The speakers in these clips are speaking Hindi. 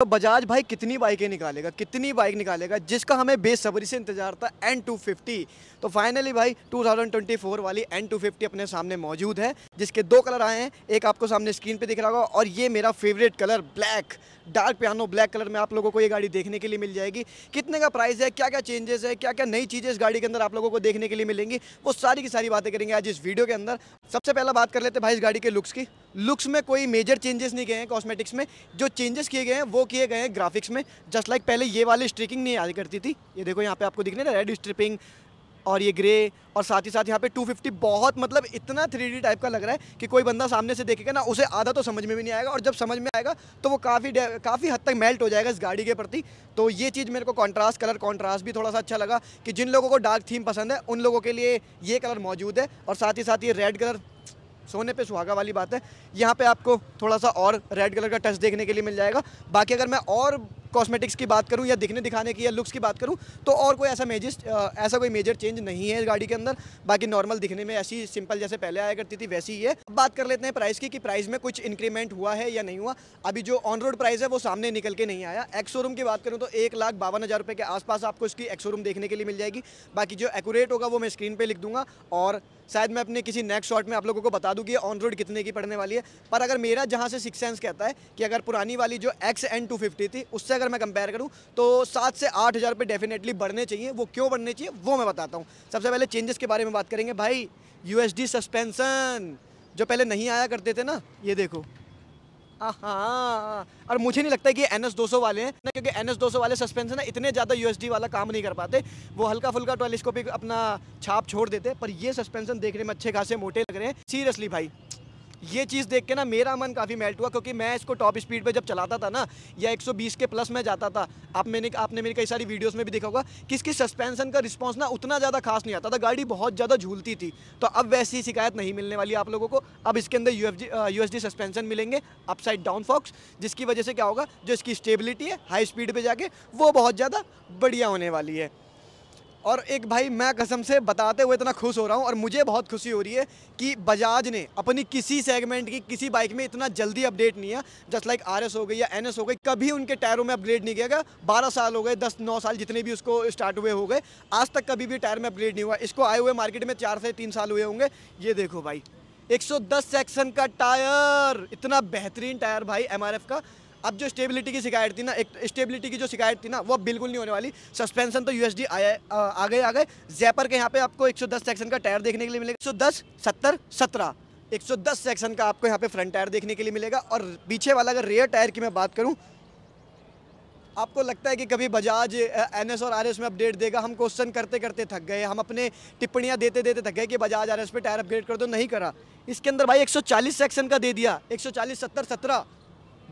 तो बजाज भाई कितनी बाइकें निकालेगा कितनी बाइक निकालेगा जिसका हमें बेसब्री से इंतजार था एन टू फिफ्टी तो फाइनली भाई 2024 वाली एन टू फिफ्टी अपने सामने मौजूद है जिसके दो कलर आए हैं एक आपको सामने स्क्रीन पे दिख रहा होगा और ये मेरा favourite colour black dark piano black colour में आप लोगों को ये गाड़ी देखने के लिए मिल जाएगी कितने का प्राइस है क्या क्या चेंजेस है क्या क्या नई चीज़ें इस गाड़ी के अंदर आप लोगों को देखने के लिए मिलेंगी वो सारी की सारी बातें करेंगे आज इस वीडियो के अंदर सबसे पहला बात कर लेते भाई इस गाड़ी के लुक्स की लुक्स में कोई मेजर चेंजेस नहीं गए हैं कॉस्मेटिक्स में जो चेंजेस किए गए हैं वो किए गए हैं ग्राफिक्स में जस्ट लाइक पहले ये वाली स्ट्रिकिंग नहीं आदि करती थी ये देखो यहाँ पे आपको दिखने ना रेड स्ट्रिपिंग और ये ग्रे और साथ ही साथ यहाँ पे 250 बहुत मतलब इतना थ्री टाइप का लग रहा है कि कोई बंदा सामने से देखेगा ना उसे आधा तो समझ में भी नहीं आएगा और जब समझ में आएगा तो वो काफ़ी काफ़ी हद तक मेल्ट हो जाएगा इस गाड़ी के प्रति तो ये चीज़ मेरे को कॉन्ट्रास्ट कलर कॉन्ट्रास्ट भी थोड़ा सा अच्छा लगा कि जिन लोगों को डार्क थीम पसंद है उन लोगों के लिए ये कलर मौजूद है और साथ ही साथ ये रेड कलर सोने पे सुहागा वाली बात है यहाँ पे आपको थोड़ा सा और रेड कलर का टच देखने के लिए मिल जाएगा बाकी अगर मैं और कॉस्मेटिक्स की बात करूँ या दिखने दिखाने की या लुक्स की बात करूँ तो और कोई ऐसा मेजर ऐसा कोई मेजर चेंज नहीं है इस गाड़ी के अंदर बाकी नॉर्मल दिखने में ऐसी सिंपल जैसे पहले आया करती थी वैसी ही है बात कर लेते हैं प्राइस की कि प्राइस में कुछ इंक्रीमेंट हुआ है या नहीं हुआ अभी जो ऑन रोड प्राइस है वो सामने निकल के नहीं आया एक्स शोरूम की बात करूँ तो एक लाख बावन हज़ार रुपये के आसपास आपको इसकी एक्स शोरूम देखने के लिए मिल जाएगी बाकी जो एकूरेट होगा वो मैं स्क्रीन पर लिख दूंगा और शायद मैं अपने किसी नेक्स्ट शॉट में आप लोगों को बता दूँ कि ऑन रोड कितने की पड़ने वाली है पर अगर मेरा जहाँ से सिक्स सेंस कहता है कि अगर पुरानी वाली जो एक्स एन टू फिफ्टी थी उससे अगर मैं कंपेयर करूँ तो सात से आठ हज़ार रुपये डेफिनेटली बढ़ने चाहिए वो क्यों बढ़ने चाहिए वो मैं बताता हूँ सबसे पहले चेंजेस के बारे में बात करेंगे भाई यू सस्पेंसन जो पहले नहीं आया करते थे ना ये देखो हाँ, हाँ, हाँ, हाँ। और मुझे नहीं लगता कि एन एस वाले हैं ना क्योंकि एन एस वाले सस्पेंस ना इतने ज़्यादा यू वाला काम नहीं कर पाते वो हल्का फुल्का टेलीस्कोपिक अपना छाप छोड़ देते पर ये सस्पेंसन देखने में अच्छे खासे मोटे लग रहे हैं सीरियसली भाई ये चीज़ देख के ना मेरा मन काफ़ी मेल्ट हुआ क्योंकि मैं इसको टॉप स्पीड पे जब चलाता था ना या 120 के प्लस में जाता था आप मैंने आपने मेरी कई सारी वीडियोस में भी देखा होगा कि इसकी सस्पेंसन का रिस्पांस ना उतना ज़्यादा खास नहीं आता था गाड़ी बहुत ज़्यादा झूलती थी तो अब वैसी शिकायत नहीं मिलने वाली आप लोगों को अब इसके अंदर यू एफ सस्पेंसन मिलेंगे अप डाउन फॉक्स जिसकी वजह से क्या होगा जो इसकी स्टेबिलिटी है हाई स्पीड पर जाके वो बहुत ज़्यादा बढ़िया होने वाली है और एक भाई मैं कसम से बताते हुए इतना खुश हो रहा हूँ और मुझे बहुत खुशी हो रही है कि बजाज ने अपनी किसी सेगमेंट की किसी बाइक में इतना जल्दी अपडेट नहीं है जस्ट लाइक आर हो गई या एन हो गई कभी उनके टायरों में अपग्रेड नहीं किया गया बारह साल हो गए दस नौ साल जितने भी उसको स्टार्ट हुए हो गए आज तक कभी भी टायर में अपग्रेड नहीं हुआ इसको आए हुए मार्केट में चार से तीन साल हुए होंगे ये देखो भाई 110 सेक्शन का टायर इतना बेहतरीन टायर भाई एमआरएफ का अब जो स्टेबिलिटी की शिकायत थी ना एक स्टेबिलिटी की जो शिकायत थी ना वो बिल्कुल नहीं होने वाली सस्पेंशन तो यूएसडी आया आ गए आ गए जयपर के यहाँ पे आपको 110 सेक्शन का टायर देखने के लिए मिलेगा 110 70 17 110 सेक्शन का आपको यहाँ पे फ्रंट टायर देखने के लिए मिलेगा और पीछे वाला अगर रेयर टायर की मैं बात करूँ आपको लगता है कि कभी बजाज एन एस और आर एस में अपडेट देगा हम क्वेश्चन करते करते थक गए हम अपने टिप्पणियाँ देते देते थक गए कि बजाज आर एस पे टायर अपग्रेड कर दो नहीं करा इसके अंदर भाई 140 सेक्शन का दे दिया 140 70 17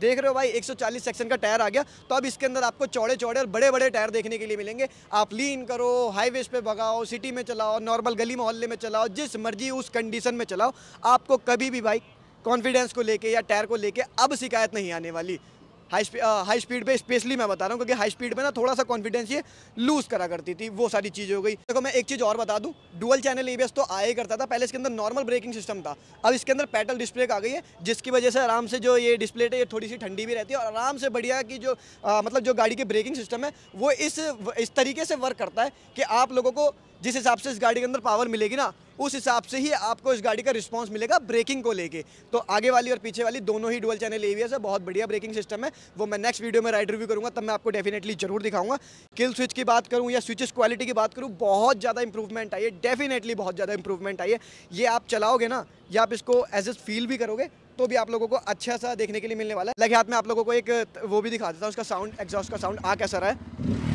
देख रहे हो भाई 140 सेक्शन का टायर आ गया तो अब इसके अंदर आपको चौड़े चौड़े और बड़े बड़े टायर देखने के लिए मिलेंगे आप लीन करो हाईवेज पे भगाओ सिटी में चलाओ नॉर्मल गली मोहल्ले में चलाओ जिस मर्जी उस कंडीशन में चलाओ आपको कभी भी भाई कॉन्फिडेंस को लेके या टायर को लेके अब शिकायत नहीं आने वाली हाई स्पीड हाई स्पीड पे स्पेशली मैं बता रहा हूँ क्योंकि हाई स्पीड पे ना थोड़ा सा कॉन्फिडेंस ये लूज़ करा करती थी वो सारी चीज़ हो गई देखो मैं एक चीज़ और बता दूँ डुअल चैनल ई तो आया ही करता था पहले इसके अंदर नॉर्मल ब्रेकिंग सिस्टम था अब इसके अंदर पैटल डिस्प्ले आ गई है जिसकी वजह से आराम से जो ये डिस्प्ले है ये थोड़ी सी ठंडी भी रहती है और आराम से बढ़िया की जो आ, uh, मतलब जो गाड़ी की ब्रेकिंग सिस्टम है वो इस इस तरीके से वर्क करता है कि आप लोगों को जिस हिसाब से इस गाड़ी के अंदर पावर मिलेगी ना उस हिसाब से ही आपको इस गाड़ी का रिस्पांस मिलेगा ब्रेकिंग को लेके तो आगे वाली और पीछे वाली दोनों ही डुअल चैनल एवीएस है बहुत बढ़िया ब्रेकिंग सिस्टम है वो मैं नेक्स्ट वीडियो में राइड रिव्यू करूँगा तब मैं आपको डेफिनेटली जरूर दिखाऊंगा किल स्विच की बात करूँ या स्विचेस क्वालिटी की बात करूँ बहुत ज़्यादा इंप्रूवमेंट आई है डेफिनेटली बहुत ज़्यादा इंप्रूवमेंट आई है ये आप चलाओगे ना या आप इसको एज ए फील भी करोगे तो भी आप लोगों को अच्छा सा देखने के लिए मिलने वाला है लगे हाथ में आप लोगों को एक वो भी दिखा देता हूँ उसका साउंड एग्जॉस्ट का साउंड आ कैसा रहा है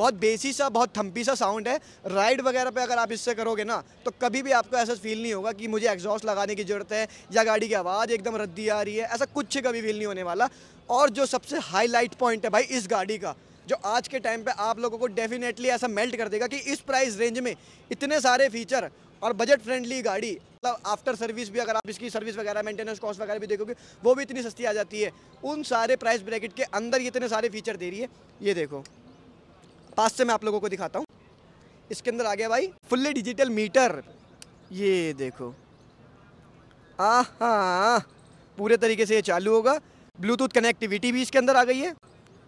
बहुत बेसी सा बहुत थम्पी सा साउंड है राइड वगैरह पे अगर आप इससे करोगे ना तो कभी भी आपको ऐसा फील नहीं होगा कि मुझे एग्जॉस्ट लगाने की ज़रूरत है या गाड़ी की आवाज़ एकदम रद्दी आ रही है ऐसा कुछ कभी फील नहीं होने वाला और जो सबसे हाईलाइट पॉइंट है भाई इस गाड़ी का जो आज के टाइम पर आप लोगों को डेफिनेटली ऐसा मेल्ट कर देगा कि इस प्राइस रेंज में इतने सारे फीचर और बजट फ्रेंडली गाड़ी मतलब आफ्टर सर्विस भी अगर आप इसकी सर्विस वगैरह मेंटेनेंस कॉस्ट वगैरह भी देखोगे वो भी इतनी सस्ती आ जाती है उन सारे प्राइस ब्रैकेट के अंदर इतने सारे फीचर दे रही है ये देखो पास से मैं आप लोगों को दिखाता हूँ इसके अंदर आ गया भाई फुल्ली डिजिटल मीटर ये देखो हाँ पूरे तरीके से ये चालू होगा ब्लूटूथ कनेक्टिविटी भी इसके अंदर आ गई है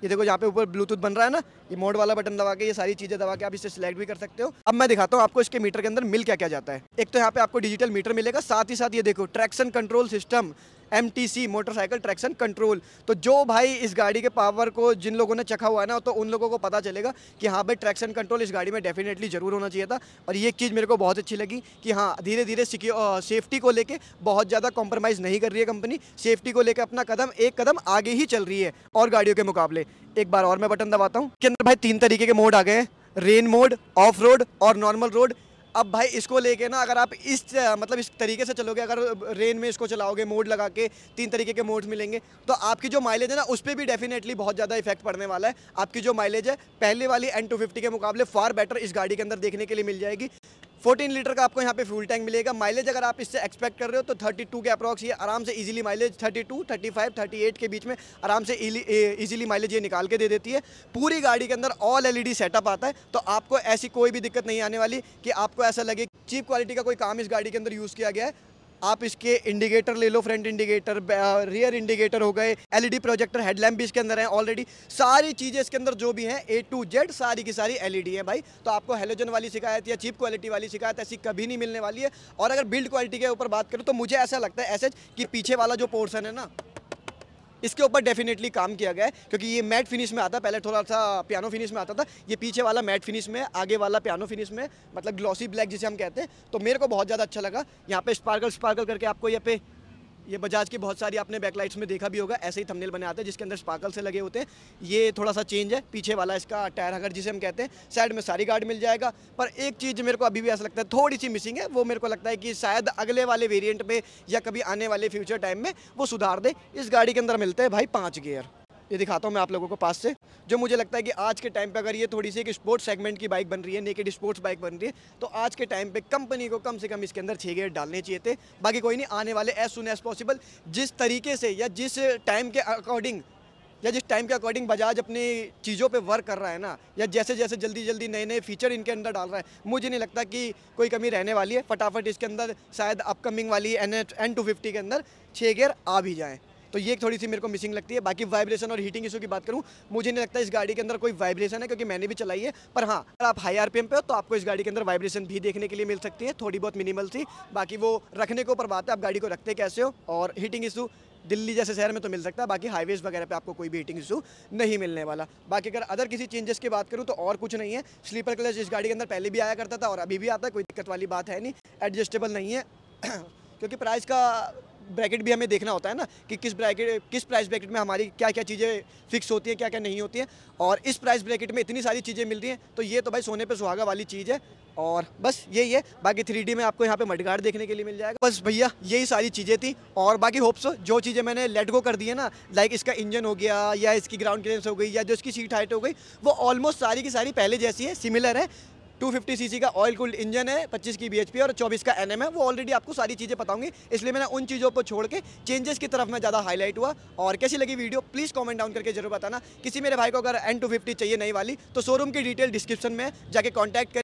ये देखो जहाँ पे ऊपर ब्लूटूथ बन रहा है ना ये मोड वाला बटन दबा के ये सारी चीज़ें दबा के आप इसे सिलेक्ट भी कर सकते हो अब मैं दिखाता हूँ आपको इसके मीटर के अंदर मिल क्या क्या जाता है एक तो यहाँ पे आपको डिजिटल मीटर मिलेगा साथ ही साथ ये देखो ट्रैक्शन कंट्रोल सिस्टम एम मोटरसाइकिल ट्रैक्शन कंट्रोल तो जो भाई इस गाड़ी के पावर को जिन लोगों ने चखा हुआ है ना तो उन लोगों को पता चलेगा कि हाँ भाई ट्रैक्शन कंट्रोल इस गाड़ी में डेफिनेटली ज़रूर होना चाहिए था और ये चीज़ मेरे को बहुत अच्छी लगी कि हाँ धीरे धीरे सेफ्टी को लेकर बहुत ज़्यादा कॉम्प्रोमाइज़ नहीं कर रही है कंपनी सेफ्टी को लेकर अपना कदम एक कदम आगे ही चल रही है और गाड़ियों के मुकाबले एक बार और मैं बटन दबाता हूँ कि भाई तीन तरीके के मोड आ गए हैं रेन मोड ऑफ रोड और नॉर्मल रोड अब भाई इसको लेके ना अगर आप इस मतलब इस तरीके से चलोगे अगर रेन में इसको चलाओगे मोड लगा के तीन तरीके के मोड्स मिलेंगे तो आपकी जो माइलेज है ना उस पर भी डेफिनेटली बहुत ज़्यादा इफेक्ट पड़ने वाला है आपकी जो माइलेज है पहले वाली एन टू के मुकाबले फार बेटर इस गाड़ी के अंदर देखने के लिए मिल जाएगी 14 लीटर का आपको यहाँ पे फ्यूल टैंक मिलेगा माइलेज अगर आप इससे एक्सपेक्ट कर रहे हो तो 32 के अप्रॉक्स ये आराम से इजीली माइलेज 32, 35, 38 के बीच में आराम से इजीली माइलेज ये निकाल के दे देती है पूरी गाड़ी के अंदर ऑल एलईडी सेटअप आता है तो आपको ऐसी कोई भी दिक्कत नहीं आने वाली कि आपको ऐसा लगे चीप क्वालिटी का कोई काम इस गाड़ी के अंदर यूज़ किया गया है आप इसके इंडिकेटर ले लो फ्रंट इंडिकेटर रियर इंडिकेटर हो गए एलईडी प्रोजेक्टर हेडलैम्प भी इसके अंदर है ऑलरेडी सारी चीज़ें इसके अंदर जो भी हैं ए टू जेड सारी की सारी एलईडी है भाई तो आपको हेलोजन वाली शिकायत या चीप क्वालिटी वाली शिकायत ऐसी कभी नहीं मिलने वाली है और अगर बिल्ड क्वालिटी के ऊपर बात करूँ तो मुझे ऐसा लगता है ऐसे कि पीछे वाला जो पोर्सन है ना इसके ऊपर डेफिनेटली काम किया गया है क्योंकि ये मैट फिनिश में आता पहले थोड़ा सा पियानो फिनिश में आता था ये पीछे वाला मैट फिनिश में आगे वाला पियानो फिनिश में मतलब ग्लॉसी ब्लैक जिसे हम कहते हैं तो मेरे को बहुत ज़्यादा अच्छा लगा यहाँ पे स्पार्कल स्पार्कल करके आपको यहाँ पे ये बजाज की बहुत सारी आपने बैकलाइट्स में देखा भी होगा ऐसे ही थंबनेल बने आते हैं जिसके अंदर स्पार्कल से लगे होते हैं ये थोड़ा सा चेंज है पीछे वाला इसका टायर अगर जिसे हम कहते हैं साइड में सारी गार्ड मिल जाएगा पर एक चीज़ मेरे को अभी भी ऐसा लगता है थोड़ी सी मिसिंग है वो मेरे को लगता है कि शायद अगले वाले वेरियंट में या कभी आने वाले फ्यूचर टाइम में वो सुधार दे इस गाड़ी के अंदर मिलते हैं भाई पाँच गेयर ये दिखाता हूँ मैं आप लोगों को पास से जो मुझे लगता है कि आज के टाइम पे अगर ये थोड़ी सी एक स्पोर्ट्स सेगमेंट की बाइक बन रही है नेकेड स्पोर्ट्स बाइक बन रही है तो आज के टाइम पे कंपनी को कम से कम इसके अंदर छः गेयर डालने चाहिए थे बाकी कोई नहीं आने वाले एज सुन एज पॉसिबल जिस तरीके से या जिस टाइम के अकॉर्डिंग या जिस टाइम के अकॉर्डिंग बजाज अपनी चीज़ों पे वर्क कर रहा है ना या जैसे जैसे जल्दी जल्दी नए नए फीचर इनके अंदर डाल रहा है मुझे नहीं लगता कि कोई कमी रहने वाली है फटाफट इसके अंदर शायद अपकमिंग वाली एन एन टू फिफ्टी के अंदर छः गेयर आ भी जाएँ तो ये थोड़ी सी मेरे को मिसिंग लगती है बाकी वाइब्रेशन और हीटिंग इशू की बात करूँ मुझे नहीं लगता इस गाड़ी के अंदर कोई वाइब्रेशन है क्योंकि मैंने भी चलाई है पर हाँ अगर आप हाई आर पे हो तो आपको इस गाड़ी के अंदर वाइब्रेशन भी देखने के लिए मिल सकती है थोड़ी बहुत मिनिमल थी बाकी वो रखने के ऊपर बात है आप गाड़ी को रखते कैसे हो और हीटिंग इशू दिल्ली जैसे शहर में तो मिल सकता है बाकी हाईवेज वगैरह पे आपको कोई भी हीटिंग इशू नहीं मिलने वाला बाकी अगर अदर किसी चेंजेस की बात करूँ तो और कुछ नहीं है स्लीपर क्लच इस गाड़ी के अंदर पहले भी आया करता था और अभी भी आता है कोई दिक्कत वाली बात है नहीं एडजस्टेबल नहीं है क्योंकि प्राइस का ब्रैकेट भी हमें देखना होता है ना कि किस ब्रैकेट किस प्राइस ब्रैकेट में हमारी क्या क्या चीज़ें फिक्स होती हैं क्या क्या नहीं होती हैं और इस प्राइस ब्रैकेट में इतनी सारी चीज़ें मिलती हैं तो ये तो भाई सोने पर सुहागा वाली चीज़ है और बस यही है बाकी थ्री में आपको यहाँ पे मडगार्ड देखने के लिए मिल जाएगा बस भैया यही सारी चीज़ें थी और बाकी होप्स जो चीज़ें मैंने लेट गो कर दी है ना लाइक इसका इंजन हो गया या इसकी ग्राउंड क्लियरेंस हो गई या जो इसकी सीट हाइट हो गई वो ऑलमोस्ट सारी की सारी पहले जैसी है सिमिलर है 250 सीसी का ऑयल कूल्ड इंजन है 25 की बीएचपी और 24 का एनएम है वो ऑलरेडी आपको सारी चीज़ें बताऊंगी इसलिए मैंने उन चीज़ों को छोड़ के चेंजेस की तरफ मैं ज़्यादा हाईलाइट हुआ और कैसी लगी वीडियो प्लीज़ कॉमेंट डाउन करके जरूर बताना किसी मेरे भाई को अगर एन चाहिए नई वाली तो शोरूम की डिटेल डिस्क्रिप्शन में जाके कॉन्टैक्ट